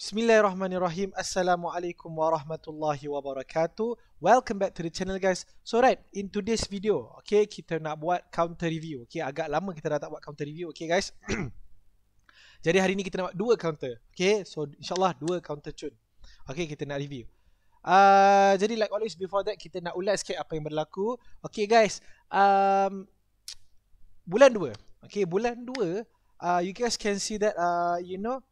Bismillahirrahmanirrahim. Assalamualaikum warahmatullahi wabarakatuh. Welcome back to the channel guys. So right, in today's video, okay, kita nak buat counter review. Okay, agak lama kita dah tak buat counter review, okay guys. Jadi hari ni kita nak buat dua counter. Okay, so insyaAllah dua counter cun. Okay, kita nak review. Uh, jadi like always before that kita nak ulas sikit apa yang berlaku Okay guys um, Bulan dua. Okay bulan dua. uh, You guys can see that uh, You know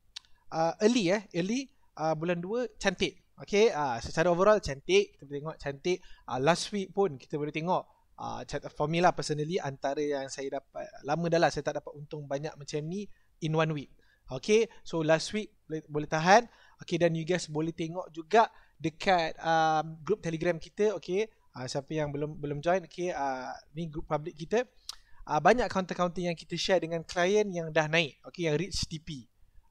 uh, early eh early uh, bulan 2 cantik okey uh, ah, secara overall cantik kita boleh tengok cantik uh, last week pun kita boleh tengok uh, for me lah personally antara yang saya dapat lama dah lah saya tak dapat untung banyak macam ni in one week okey so last week boleh, boleh tahan okey dan you guys boleh tengok juga dekat um, group telegram kita okey uh, siapa yang belum belum join okey uh, ni group public kita uh, banyak counter counter yang kita share dengan klien yang dah naik okay, yang reach TP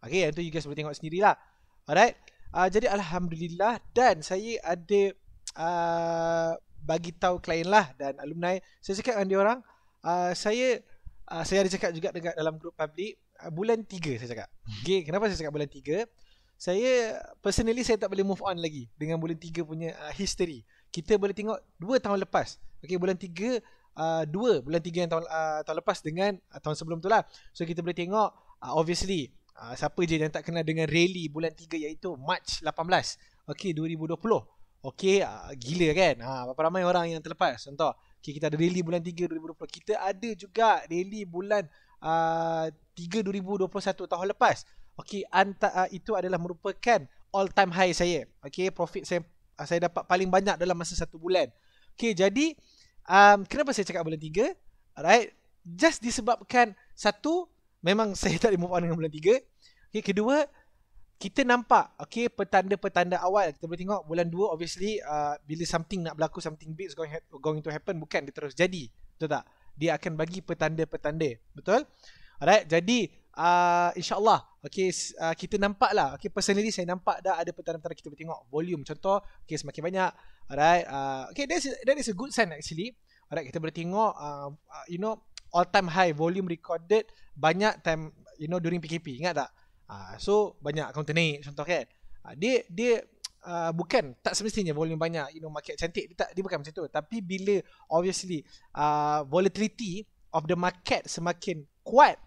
Okay, yang tu you guys boleh tengok sendirilah. Alright. Uh, jadi alhamdulillah dan saya ada uh, bagi tahu klien lah dan alumni saya cakap dengan dia orang uh, saya uh, saya ada cakap juga dekat dalam grup public uh, bulan tiga saya cakap. Hmm. Okay, kenapa saya cakap bulan tiga? Saya personally saya tak boleh move on lagi dengan bulan tiga punya uh, history. Kita boleh tengok dua tahun lepas. Okay, bulan tiga uh, 2 bulan tiga yang tahun, uh, tahun lepas dengan uh, tahun sebelum tu lah. So kita boleh tengok uh, obviously Uh, siapa je yang tak kenal dengan rally bulan 3 iaitu March 18 Okay 2020 Okay uh, gila kan uh, Berapa ramai orang yang terlepas contoh Okay kita ada rally bulan 3 2020 Kita ada juga rally bulan uh, 3 2021 tahun lepas Okay anta, uh, itu adalah merupakan all time high saya Okay profit saya uh, saya dapat paling banyak dalam masa satu bulan Okay jadi um, kenapa saya cakap bulan 3 Alright Just disebabkan satu Memang saya tak boleh move on dengan bulan 3. Okay, kedua, kita nampak okay, petanda-petanda awal. Kita boleh tengok bulan 2, obviously, uh, bila something nak berlaku, something big is going, going to happen, bukan dia terus jadi. Betul tak? Dia akan bagi petanda-petanda. Betul? Alright, jadi uh, insyaAllah okay, uh, kita nampak lah. Okay, personally, saya nampak dah ada petanda-petanda kita boleh tengok. Volume contoh, okay, semakin banyak. Alright, uh, okay, that is, that is a good sign actually. Alright, kita boleh tengok, uh, uh you know, all time high volume recorded banyak time you know during PKP ingat tak uh, so banyak counter naik contoh kan uh, dia dia Uh, bukan tak semestinya volume banyak you know market cantik dia tak dia bukan macam tu tapi bila obviously uh, volatility of the market semakin kuat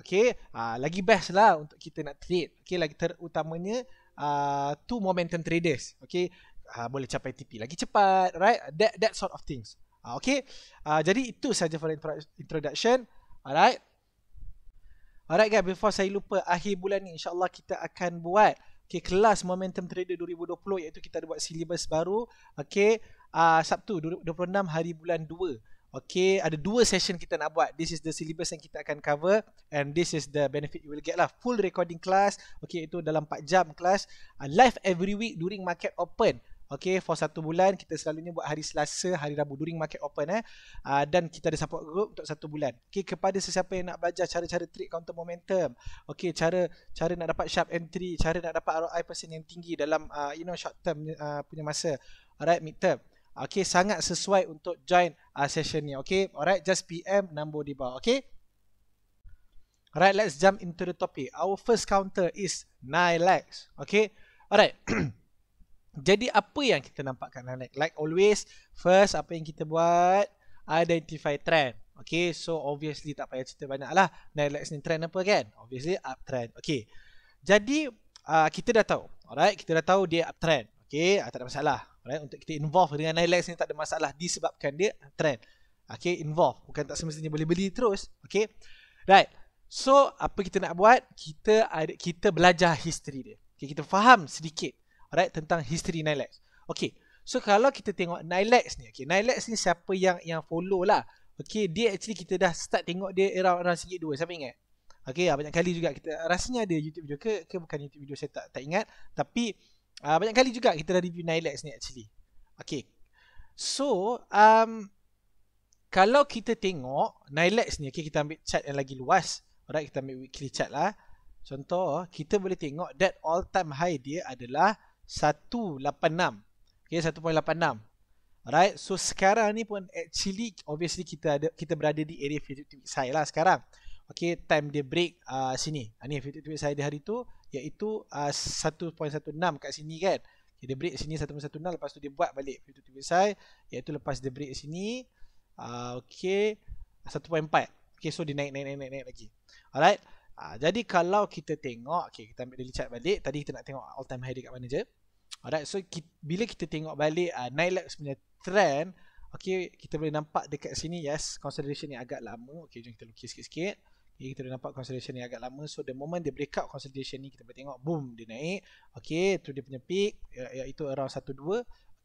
okay, uh, lagi best lah untuk kita nak trade Okay, lagi terutamanya uh, to momentum traders okay, uh, boleh capai TP lagi cepat right that that sort of things Uh, okay. Uh, jadi itu saja for introduction. Alright. Alright guys, before saya lupa, akhir bulan ni insyaAllah kita akan buat okay, kelas Momentum Trader 2020 iaitu kita buat silibus baru. Okay. Uh, Sabtu 26 hari bulan 2. Okay, ada dua session kita nak buat. This is the syllabus yang kita akan cover and this is the benefit you will get lah. Full recording class, okay, itu dalam 4 jam class. Uh, live every week during market open. Okay, for satu bulan kita selalu selalunya buat hari Selasa, hari Rabu during market open eh. Uh, dan kita ada support group untuk satu bulan. Okay, kepada sesiapa yang nak belajar cara-cara trade counter momentum. Okay, cara cara nak dapat sharp entry, cara nak dapat ROI persen yang tinggi dalam uh, you know short term uh, punya masa. Alright, mid term. Okay, sangat sesuai untuk join uh, session ni. Okay, alright, just PM nombor di bawah. Okay. Alright, let's jump into the topic. Our first counter is 9 lakhs. Okay. Alright. Jadi apa yang kita nampak kat Nanek? Like always, first apa yang kita buat? Identify trend. Okay, so obviously tak payah cerita banyak lah. Nanek ni trend apa kan? Obviously uptrend. Okay, jadi uh, kita dah tahu. Alright, kita dah tahu dia uptrend. Okay, uh, tak ada masalah. Alright, untuk kita involve dengan Nanek ni tak ada masalah disebabkan dia uptrend. Okay, involve. Bukan tak semestinya boleh beli terus. Okay, right. So, apa kita nak buat? Kita ada kita belajar history dia. Okay, kita faham sedikit right tentang history Nilex. Okay. So kalau kita tengok Nilex ni, okay, Nilex ni siapa yang yang follow lah. Okay, dia actually kita dah start tengok dia era orang sikit dua. Siapa ingat? Okay, ah, banyak kali juga kita rasanya ada YouTube video ke, ke bukan YouTube video saya tak tak ingat. Tapi uh, banyak kali juga kita dah review Nilex ni actually. Okay. So, um, kalau kita tengok Nilex ni, okay, kita ambil chart yang lagi luas. Alright, kita ambil weekly chart lah. Contoh, kita boleh tengok that all time high dia adalah 1.86 okey 1.86 alright so sekarang ni pun actually obviously kita ada kita berada di area effective saya lah sekarang okay time dia break uh, sini ah, ni effective saya dia hari tu iaitu uh, 1.16 kat sini kan okay, dia break sini 1.16 lepas tu dia buat balik effective saya, iaitu lepas dia break sini uh, okey 1.4 okay so dia naik naik naik naik, naik lagi alright Ha, jadi kalau kita tengok okay, Kita ambil daily balik Tadi kita nak tengok all time high dia kat mana je Alright, so kita, bila kita tengok balik uh, Nilex punya trend, okay, kita boleh nampak dekat sini, yes, consolidation ni agak lama. Okay, jom kita lukis sikit-sikit. Okay, kita boleh nampak consolidation ni agak lama. So, the moment dia break out consolidation ni, kita boleh tengok, boom, dia naik. Okay, tu dia punya peak, iaitu ya, ya, around 1.2.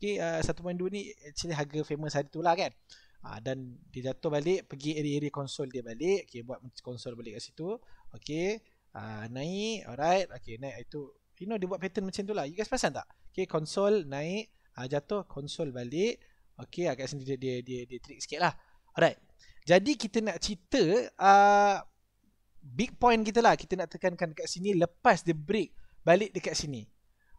Okay, uh, 1.2 ni actually harga famous hari tu lah kan. Uh, dan dia jatuh balik, pergi area-area console dia balik. Okay, buat console balik kat situ. Okay, uh, naik, alright. Okay, naik itu You know dia buat pattern macam tu lah You guys perasan tak? Okay konsol naik uh, Jatuh konsol balik Okay agak ah, sini dia, dia, dia, dia trick sikit lah Alright Jadi kita nak cerita uh, Big point kita lah Kita nak tekankan dekat sini Lepas dia break Balik dekat sini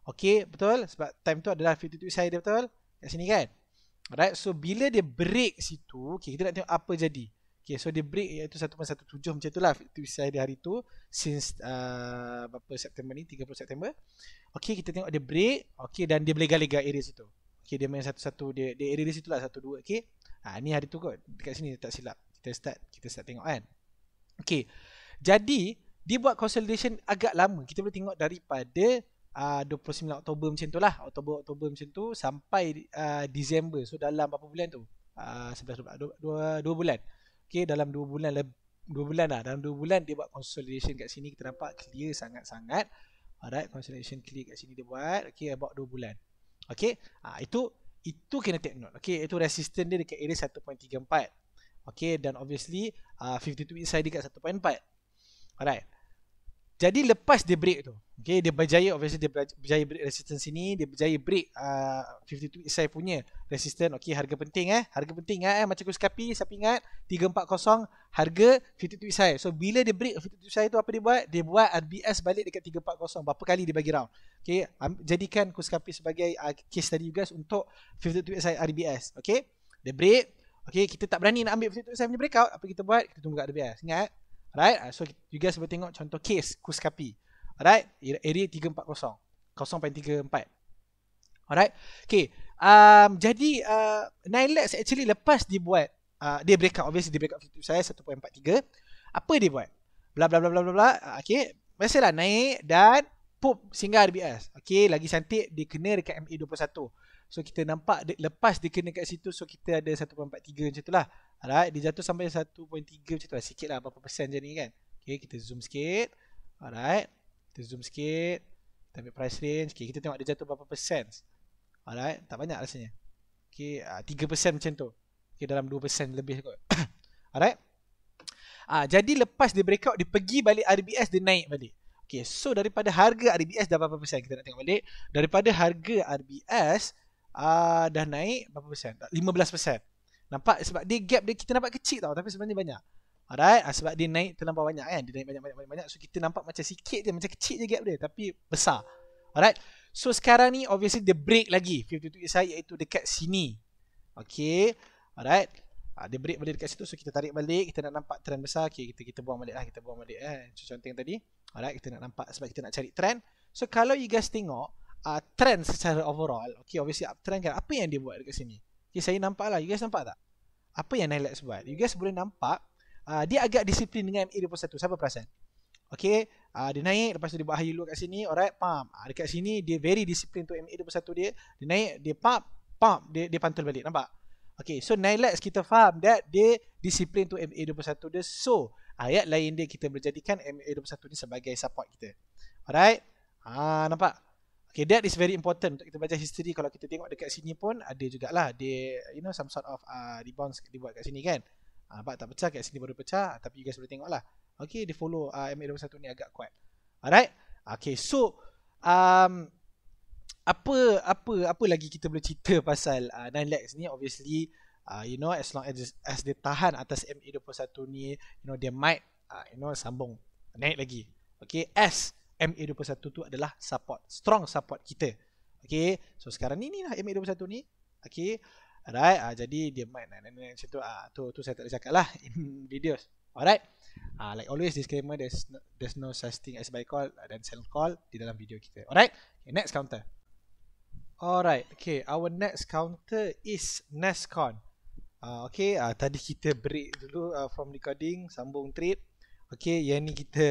Okay betul Sebab time tu adalah 52 saya dia betul Kat sini kan Alright so bila dia break situ okay, Kita nak tengok apa jadi Okay, so dia break iaitu 1.17 macam itulah saya di hari tu since uh, berapa September ni 30 September. Okay, kita tengok dia break. Okay, dan dia boleh gali-gali area situ. Okay, dia main satu-satu dia dia area di lah satu dua. okey. Ha ah, ni hari tu kot dekat sini tak silap. Kita start kita start tengok kan. Okay, Jadi dia buat consolidation agak lama. Kita boleh tengok daripada ah, uh, 29 Oktober macam tu lah. Oktober, Oktober macam tu sampai uh, Disember. So dalam berapa bulan tu? Uh, 11, 12, bulan. Okay, dalam 2 bulan lebih dua bulan lah. Dalam dua bulan dia buat consolidation kat sini. Kita nampak clear sangat-sangat. Alright, consolidation clear kat sini dia buat. Okay, about dua bulan. Okay, ha, itu itu kena take note. Okay, itu resistance dia dekat area 1.34. Okay, dan obviously uh, ah, 52 inside dekat 1.4. Alright, jadi lepas dia break tu Okay dia berjaya Obviously dia berjaya break resistance sini Dia berjaya break uh, 52 SI punya resistance Okay harga penting eh Harga penting eh, eh Macam aku skapi Siapa ingat 340 Harga 52 SI So bila dia break 52 SI tu Apa dia buat Dia buat RBS balik dekat 340 Berapa kali dia bagi round Okay um, Jadikan aku skapi sebagai uh, Case tadi guys Untuk 52 SI RBS Okay Dia break Okay kita tak berani nak ambil 52 SI punya breakout Apa kita buat Kita tunggu kat RBS Ingat Alright, ah, so you guys boleh tengok contoh case Kuskapi. Alright, area 340. 0.34. Alright. Okay, um, jadi uh, Nine actually lepas dibuat, uh, dia break up, obviously dia break out YouTube saya 1.43. Apa dia buat? Bla bla bla bla bla bla. Ah, okay, masalah naik dan pop singgah RBS. Okay, lagi cantik dia kena dekat MA21. So kita nampak lepas dia kena kat situ, so kita ada 1.43 macam tu lah. Alright, dia jatuh sampai 1.3 macam tu lah. Sikit lah, berapa persen je ni kan. Okay, kita zoom sikit. Alright, kita zoom sikit. Kita ambil price range. Okay, kita tengok dia jatuh berapa persen. Alright, tak banyak rasanya. Okay, 3% ah, macam tu. Okay, dalam 2% lebih kot. Alright. Ah, jadi lepas dia breakout, dia pergi balik RBS, dia naik balik. Okay, so daripada harga RBS dah berapa persen? Kita nak tengok balik. Daripada harga RBS, ah, dah naik berapa persen? 15%. Nampak sebab dia gap dia kita nampak kecil tau tapi sebenarnya banyak. Alright, ah, sebab dia naik terlampau banyak kan. Dia naik banyak banyak banyak banyak so kita nampak macam sikit je macam kecil je gap dia tapi besar. Alright. So sekarang ni obviously dia break lagi 52 saya iaitu dekat sini. Okay. Alright. Ah, dia break balik dekat situ So kita tarik balik Kita nak nampak trend besar Okay kita kita buang balik lah Kita buang balik eh So contoh tadi Alright kita nak nampak Sebab kita nak cari trend So kalau you guys tengok uh, Trend secara overall Okay obviously uptrend kan Apa yang dia buat dekat sini Okay, saya nampak lah. You guys nampak tak? Apa yang Nilex buat? You guys boleh nampak uh, dia agak disiplin dengan MA21. Siapa perasan? Okay, uh, dia naik lepas tu dia buat high yield kat sini. Alright, pump. Uh, ah, dekat sini dia very disiplin untuk MA21 dia. Dia naik, dia pump, pump. Dia, dia pantul balik. Nampak? Okay, so Nilex kita faham that dia disiplin untuk MA21 dia. So, ayat lain dia kita berjadikan MA21 ni sebagai support kita. Alright? Ah, uh, nampak? Okay, that is very important untuk kita baca history. Kalau kita tengok dekat sini pun ada jugalah. Dia, you know, some sort of uh, rebounds dibuat kat sini kan. Nampak uh, tak pecah? Kat sini baru pecah. Tapi you guys boleh tengok lah. Okay, dia follow uh, MA21 ni agak kuat. Alright? Okay, so... Um, apa apa apa lagi kita boleh cerita pasal uh, 9 legs ni obviously uh, you know as long as as dia tahan atas MA21 ni you know they might uh, you know sambung naik lagi okay s MA21 tu adalah support, strong support kita. Okay, so sekarang ni ni lah MA21 ni. Okay, alright, uh, jadi dia main nah, nah, macam tu, uh, tu, tu saya tak boleh cakap lah in videos. Alright, uh, like always disclaimer, there's no, there's no such thing as buy call dan sell call di dalam video kita. Alright, okay, next counter. Alright, okay, our next counter is Nascon. Uh, okay, uh, tadi kita break dulu uh, from recording, sambung trade. Okay, yang ni kita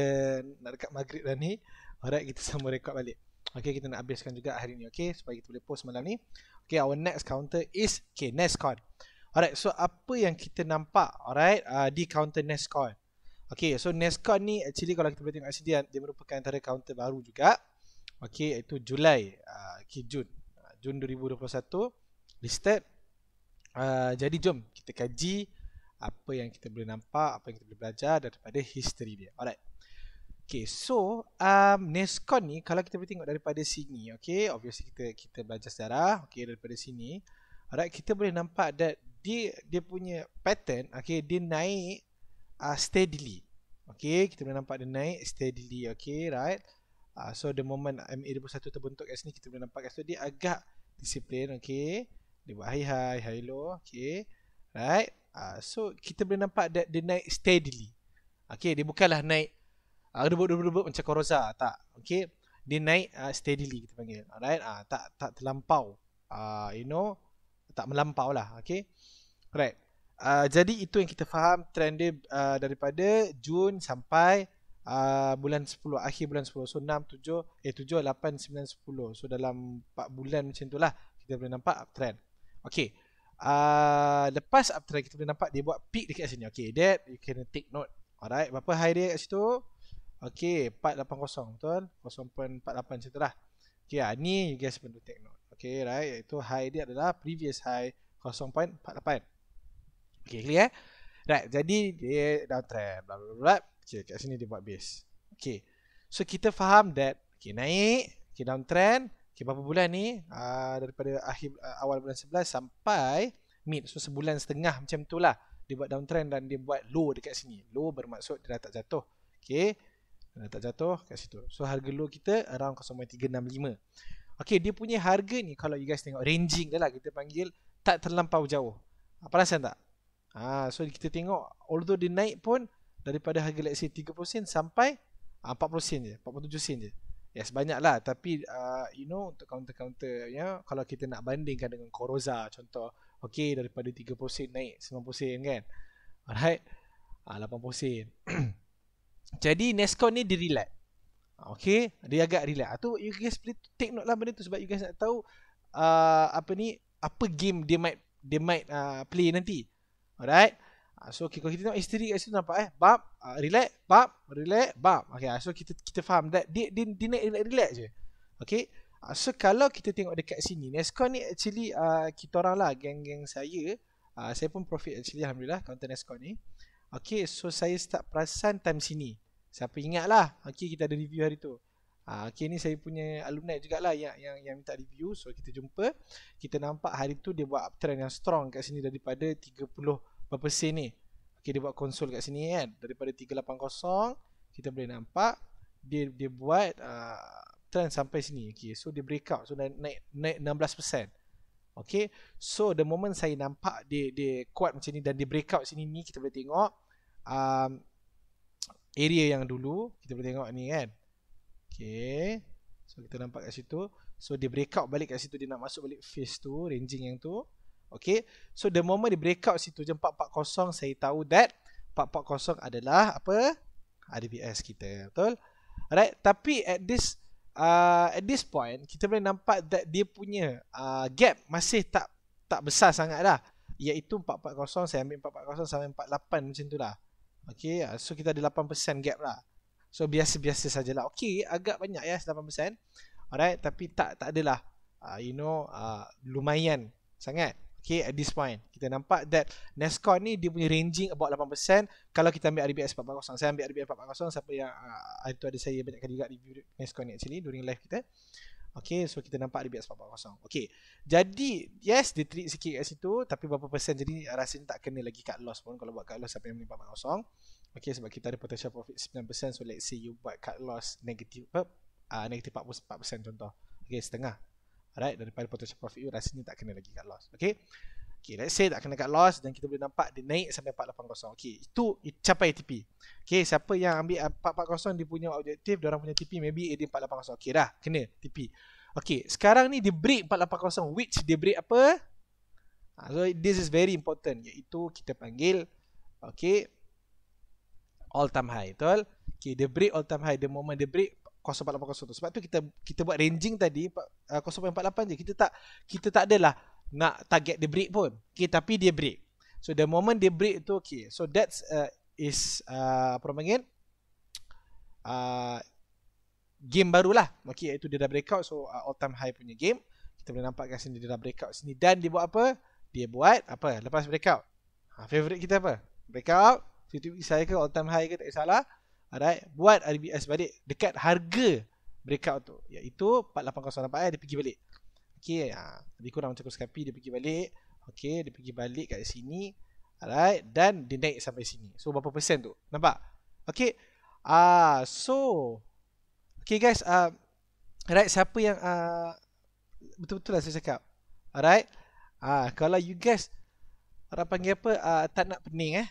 nak dekat maghrib dah ni. Alright, kita sama rekod balik. Okay, kita nak habiskan juga hari ni. Okay, supaya kita boleh post malam ni. Okay, our next counter is... Okay, next Nescon. Alright, so apa yang kita nampak, alright, uh, di counter next Nescon. Okay, so next Nescon ni actually kalau kita boleh tengok sini, dia merupakan antara counter baru juga. Okay, iaitu Julai. Uh, okay, Jun. Uh, Jun 2021. Listed. Uh, jadi, jom kita kaji apa yang kita boleh nampak, apa yang kita boleh belajar daripada history dia. Alright. Okay, so um, Nescon ni kalau kita boleh tengok daripada sini, okay, obviously kita kita belajar sejarah, okay, daripada sini. Alright, kita boleh nampak that dia dia punya pattern, okay, dia naik uh, steadily. Okay, kita boleh nampak dia naik steadily, okay, right. Uh, so the moment MA21 terbentuk kat sini, kita boleh nampak kat sini, dia agak disiplin, okay. Dia buat high high, high low, okay. Right. Uh, so kita boleh nampak that dia naik steadily. Okay, dia bukanlah naik ah, rebut-rebut-rebut uh, macam Koroza. Tak. Okay. Dia naik uh, steadily kita panggil. Alright. Uh, tak tak terlampau. Uh, you know. Tak melampau lah. Okay. Alright. Uh, jadi itu yang kita faham trend dia uh, daripada Jun sampai uh, bulan 10 akhir bulan 10 so 6 7 eh 7 8 9 10 so dalam 4 bulan macam itulah kita boleh nampak uptrend okey Ah, lepas uptrend kita boleh nampak dia buat peak dekat sini. Okay, that you can take note. Alright, berapa high dia kat situ? Okay, 480 betul? 0.48 cerita lah. Okay, ah, ni you guys perlu take note. Okay, right? Iaitu high dia adalah previous high 0.48. Okay, clear eh? Right, jadi dia downtrend. Blah, blah, blah, Okay, kat sini dia buat base. Okay, so kita faham that okay, naik, okay, downtrend, Okay, berapa bulan ni? Uh, daripada akhir uh, awal bulan 11 sampai mid. So, sebulan setengah macam tu lah. Dia buat downtrend dan dia buat low dekat sini. Low bermaksud dia tak jatuh. Okay. Dia tak jatuh kat situ. So, harga low kita around 0.365. Okay, dia punya harga ni kalau you guys tengok ranging dia lah kita panggil tak terlampau jauh. Apa ah, rasa tak? Ah, ha, so, kita tengok although dia naik pun daripada harga let's say 30 sen sampai 40 sen je. 47 sen je. Yes, banyak lah. Tapi, uh, you know, untuk counter-counter, ya, kalau kita nak bandingkan dengan Koroza, contoh, okay, daripada 30 sen naik 90 sen, kan? Alright? Ah, uh, 80 Jadi, Nescon ni dirilat. Okay? Dia agak relax. Itu, ah, you guys boleh take note lah benda tu sebab you guys nak tahu uh, apa ni, apa game dia might dia might uh, play nanti. Alright? Ah, so okay, kalau kita tengok history kat situ nampak eh bab uh, relax bab relax bab okay ah, so kita kita faham that dia dia, dia naik relax, relax je okay uh, so kalau kita tengok dekat sini Nesco ni actually uh, kita orang lah geng-geng saya uh, saya pun profit actually alhamdulillah counter Nesco ni okay so saya start perasan time sini siapa ingat lah okay kita ada review hari tu uh, okey ni saya punya alumni jugaklah yang yang yang minta review so kita jumpa kita nampak hari tu dia buat uptrend yang strong kat sini daripada 30 berapa sen ni okey dia buat konsol kat sini kan daripada 380 kita boleh nampak dia dia buat uh, trend sampai sini okey so dia break out so naik naik, naik 16% Okay, so the moment saya nampak dia dia kuat macam ni dan dia break out sini ni kita boleh tengok um, area yang dulu kita boleh tengok ni kan okey so kita nampak kat situ so dia break out balik kat situ dia nak masuk balik phase tu ranging yang tu Okay. So the moment dia break out situ je 440 saya tahu that 440 adalah apa? RBS kita. Betul? Alright. Tapi at this uh, at this point kita boleh nampak that dia punya uh, gap masih tak tak besar sangat dah. Iaitu 440 saya ambil 440 sampai 48 macam tu lah. Okay. Uh, so kita ada 8% gap lah. So biasa-biasa sajalah. Okay. Agak banyak ya yes, 8%. Alright. Tapi tak tak adalah. Uh, you know uh, lumayan sangat. Okay, at this point kita nampak that Nascot ni dia punya ranging about 8% kalau kita ambil RBS 440 saya ambil RBS 440 siapa yang uh, itu ada saya banyak kali juga review Nascot ni actually during live kita Okay, so kita nampak RBS 440 Okay, jadi yes dia treat sikit kat situ tapi berapa persen jadi rasa rasanya tak kena lagi cut loss pun kalau buat cut loss siapa yang 440 Okay, sebab kita ada potential profit 9% so let's say you buat cut loss negative uh, negative 44% contoh Okay, setengah Alright, daripada potential profit you rasanya tak kena lagi kat loss. Okay. Okay, let's say tak kena kat loss dan kita boleh nampak dia naik sampai 480. Okay, itu capai ATP. Okay, siapa yang ambil 440 dia punya objektif, dia orang punya TP maybe dia 480. Okay, dah kena TP. Okay, sekarang ni dia break 480 which dia break apa? Ah, so, this is very important iaitu kita panggil okay, all time high. Betul? Okay, dia break all time high. The moment dia break 0.480 tu sebab tu kita kita buat ranging tadi uh, 0.48 je kita tak kita tak adalah nak target dia break pun okay, tapi dia break so the moment dia break tu okay so that's uh, is uh, apa orang uh, game barulah okay iaitu dia dah breakout so uh, all time high punya game kita boleh nampak kat sini dia dah breakout sini dan dia buat apa dia buat apa lepas breakout ha, favorite kita apa breakout Situ saya ke all time high ke tak salah Alright, buat RBS balik dekat harga breakout tu iaitu 4808 eh dia pergi balik. Okey, ha, lebih kurang macam scalping dia pergi balik. Okey, dia pergi balik kat sini. Alright, dan dia naik sampai sini. So berapa persen tu? Nampak? Okey. Ah, uh, so Okay guys, ah uh, Alright, siapa yang uh, betul-betul lah saya cakap. Alright. Ah, uh, kalau you guys orang panggil apa uh, tak nak pening eh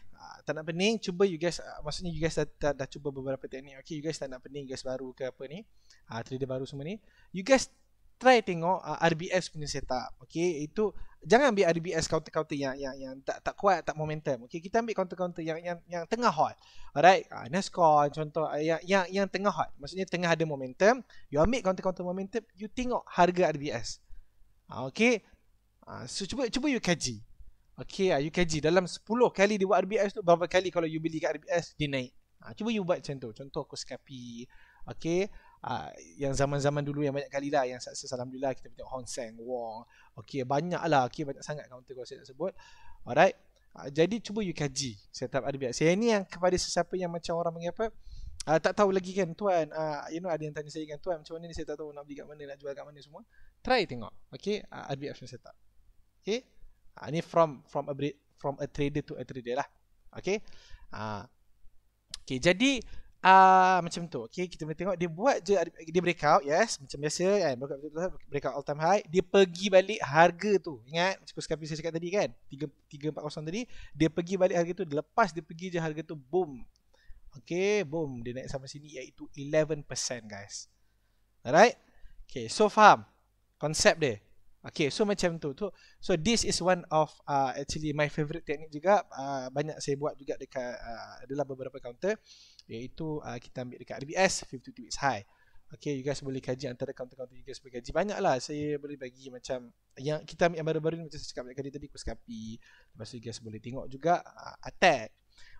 tak nak pening cuba you guys uh, maksudnya you guys dah, dah, dah cuba beberapa teknik Okay, you guys tak nak pening you guys baru ke apa ni ah uh, trader baru semua ni you guys try tengok uh, ah, RBS punya setup Okay, itu jangan ambil RBS counter-counter yang yang yang tak tak kuat tak momentum Okay, kita ambil counter-counter yang yang yang tengah hot alright uh, ah, Nascon contoh uh, yang yang yang tengah hot maksudnya tengah ada momentum you ambil counter-counter momentum you tengok harga RBS Okay, okey uh, so cuba cuba you kaji Okay, kaji ah, dalam 10 kali dia buat RBS tu berapa kali kalau you beli kat RBS dia naik. Ha, cuba you buat macam tu. Contoh aku skapi. Okay. Ha, yang zaman-zaman dulu yang banyak kali lah yang sukses alhamdulillah kita punya Hong Seng Wong. Okay, banyak lah. Okay, banyak sangat counter kalau saya nak sebut. Alright. Ha, jadi cuba you kaji setup RBS. Saya ni yang kepada sesiapa yang macam orang panggil apa? Uh, tak tahu lagi kan tuan uh, You know ada yang tanya saya kan Tuan macam mana ni saya tak tahu Nak beli kat mana Nak jual kat mana semua Try tengok Okay uh, RBF punya setup Okay Ha, ni from from a from a trader to a trader lah. Okay. Ha. Okay, jadi uh, macam tu. Okay, kita boleh tengok dia buat je, dia breakout. Yes, macam biasa kan. Breakout, breakout all time high. Dia pergi balik harga tu. Ingat, cukup sekali saya cakap tadi kan. 3.40 tadi. Dia pergi balik harga tu. Lepas dia pergi je harga tu, boom. Okay, boom. Dia naik sampai sini iaitu 11% guys. Alright? Okay, so faham konsep dia. Okay, so macam tu. tu. So this is one of uh, actually my favorite teknik juga. Uh, banyak saya buat juga dekat uh, dalam beberapa counter. Iaitu uh, kita ambil dekat RBS, 52 bits high. Okay, you guys boleh kaji antara counter-counter you guys boleh kaji. Banyak lah saya boleh bagi macam yang kita ambil yang baru-baru ni macam saya cakap tadi tadi, kuskapi. Lepas tu you guys boleh tengok juga uh, attack.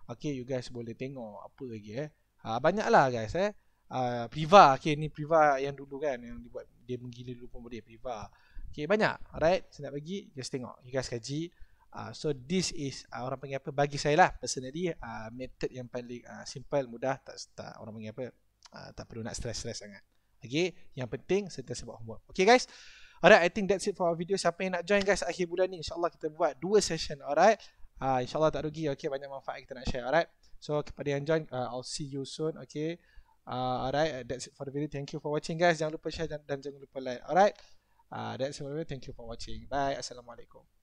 Okay, you guys boleh tengok apa lagi eh. Uh, banyak lah guys eh. Uh, Priva, okay ni Priva yang dulu kan yang dibuat dia menggila dulu pun boleh Priva. Okay, banyak. Alright, saya nak bagi. You tengok. You guys kaji. Uh, so, this is uh, orang panggil apa? Bagi saya lah, personally, uh, method yang paling uh, simple, mudah. Tak, tak orang panggil apa? Uh, tak perlu nak stress-stress sangat. Okay, yang penting sentiasa buat homework. Okay, guys. Alright, I think that's it for our video. Siapa yang nak join guys akhir bulan ni, insyaAllah kita buat dua session. Alright. Uh, InsyaAllah tak rugi. Okay, banyak manfaat kita nak share. Alright. So, kepada yang join, uh, I'll see you soon. Okay. Uh, alright, that's it for the video. Thank you for watching guys. Jangan lupa share dan jangan lupa like. Alright. Uh, that's all. Thank you for watching. Bye. Assalamualaikum.